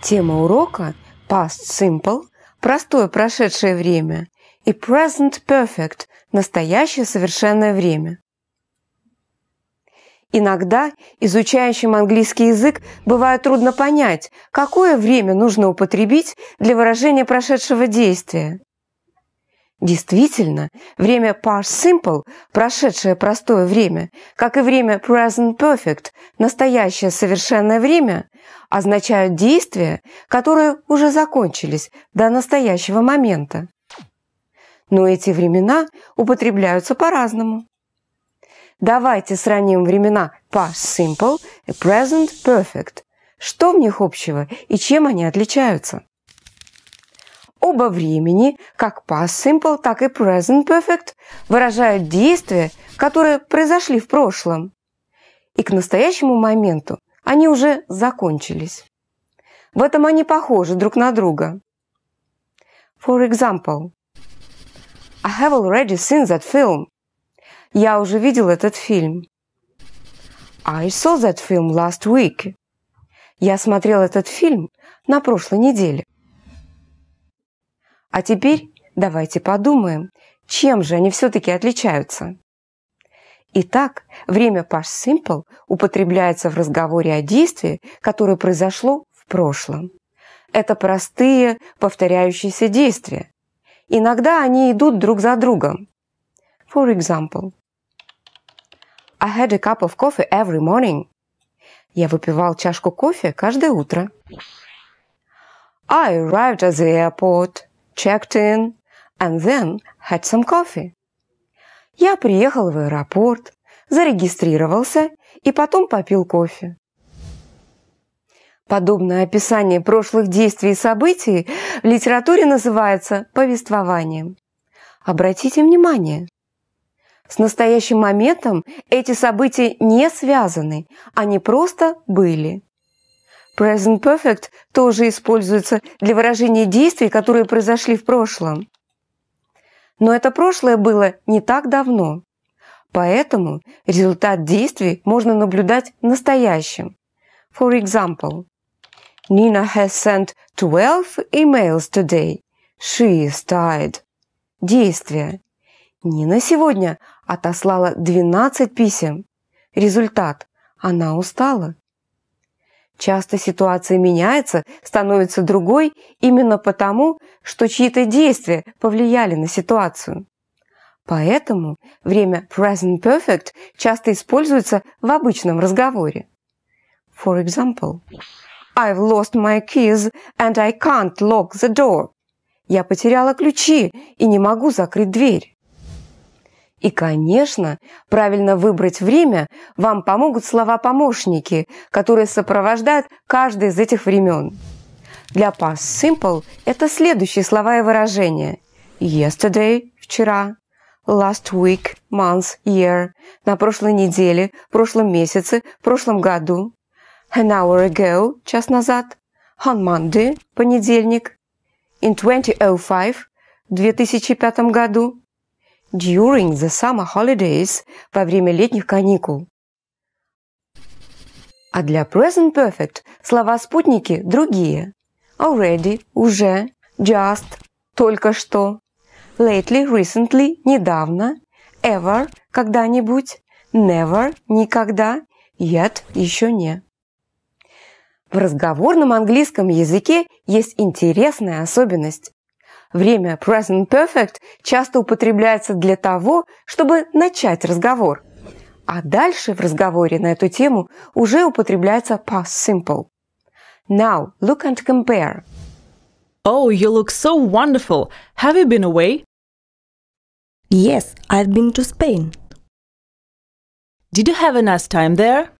Тема урока – past simple – простое прошедшее время и present perfect – настоящее совершенное время. Иногда изучающим английский язык бывает трудно понять, какое время нужно употребить для выражения прошедшего действия. Действительно, время past simple, прошедшее простое время, как и время present perfect, настоящее совершенное время, означают действия, которые уже закончились до настоящего момента. Но эти времена употребляются по-разному. Давайте сравним времена past simple и present perfect. Что в них общего и чем они отличаются? Оба времени, как past simple, так и present perfect, выражают действия, которые произошли в прошлом. И к настоящему моменту они уже закончились. В этом они похожи друг на друга. For example, I have already seen that film. Я уже видел этот фильм. I saw that film last week. Я смотрел этот фильм на прошлой неделе. А теперь давайте подумаем, чем же они все-таки отличаются. Итак, время past simple употребляется в разговоре о действии, которое произошло в прошлом. Это простые повторяющиеся действия. Иногда они идут друг за другом. For example, I had a cup of coffee every morning. Я выпивал чашку кофе каждое утро. I arrived at the airport checked in, and then had some coffee. Я приехал в аэропорт, зарегистрировался и потом попил кофе. Подобное описание прошлых действий и событий в литературе называется повествованием. Обратите внимание, с настоящим моментом эти события не связаны, они просто были. Present Perfect тоже используется для выражения действий, которые произошли в прошлом. Но это прошлое было не так давно. Поэтому результат действий можно наблюдать настоящим. For example, Nina has sent 12 emails today. She is tired. Действие. Нина сегодня отослала 12 писем. Результат. Она устала. Часто ситуация меняется, становится другой именно потому, что чьи-то действия повлияли на ситуацию. Поэтому время present perfect часто используется в обычном разговоре. For example, I've lost my keys and I can't lock the door. Я потеряла ключи и не могу закрыть дверь. И, конечно, правильно выбрать время вам помогут слова-помощники, которые сопровождают каждый из этих времен. Для past simple это следующие слова и выражения. Yesterday – вчера, last week, month, year – на прошлой неделе, прошлом месяце, прошлом году, an hour ago – час назад, on Monday – понедельник, in 2005 – в 2005 году, during the summer holidays во время летних каникул. А для present perfect слова-спутники другие. Already – уже, just – только что, lately – recently – недавно, ever – когда-нибудь, never – никогда, yet – еще не. В разговорном английском языке есть интересная особенность. Время present perfect часто употребляется для того, чтобы начать разговор. А дальше в разговоре на эту тему уже употребляется past simple. Now, look and compare. Oh, you look so wonderful. Have you been away? Yes, I've been to Spain. Did you have a nice time there?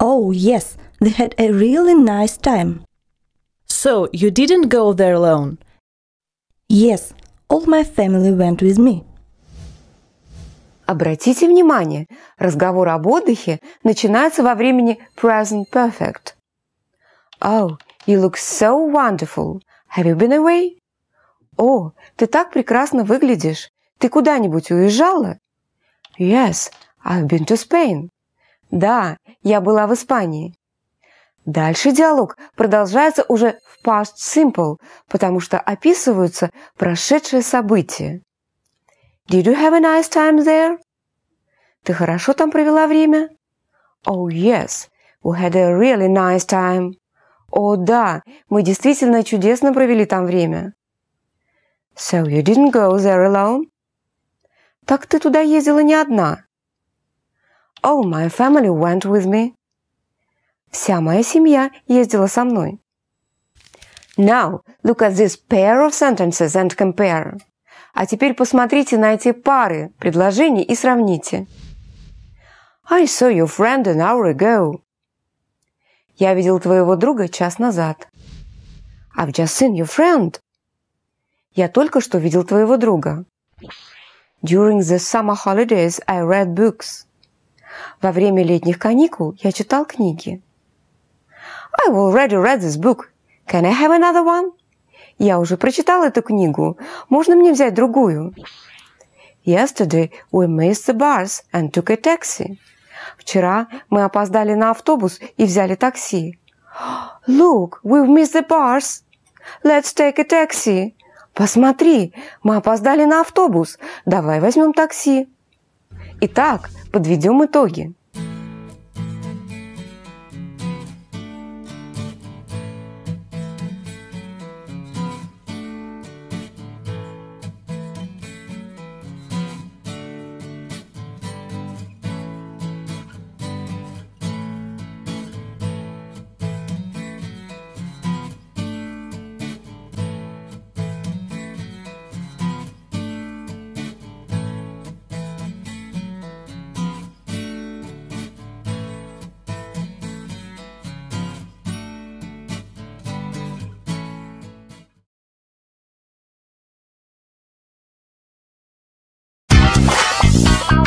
Oh, yes, they had a really nice time. So, you didn't go there alone. Yes, all my family went with me. Обратите внимание, разговор об отдыхе начинается во времени present perfect. Oh, you look so wonderful. Have you been away? О, oh, ты так прекрасно выглядишь. Ты куда-нибудь уезжала? Yes, I've been to Spain. Да, я была в Испании. Дальше диалог продолжается уже в past simple, потому что описываются прошедшие события. Did you have a nice time there? Ты хорошо там провела время? Oh yes, we had a really nice time. О да, мы действительно чудесно провели там время. So you didn't go there alone? Так ты туда ездила не одна. Oh, my family went with me. Вся моя семья ездила со мной. Now, look at this pair of sentences and compare. А теперь посмотрите на эти пары предложений и сравните. I saw your friend an hour ago. Я видел твоего друга час назад. I've just seen your friend. Я только что видел твоего друга. During the summer holidays I read books. Во время летних каникул я читал книги. I've already read this book. Can I have another one? Я уже прочитал эту книгу. Можно мне взять другую? Yesterday we missed the bus and took a taxi. Вчера мы опоздали на автобус и взяли такси. Look, we've missed the bus. Let's take a taxi. Посмотри, мы опоздали на автобус. Давай возьмем такси. Итак, подведем итоги.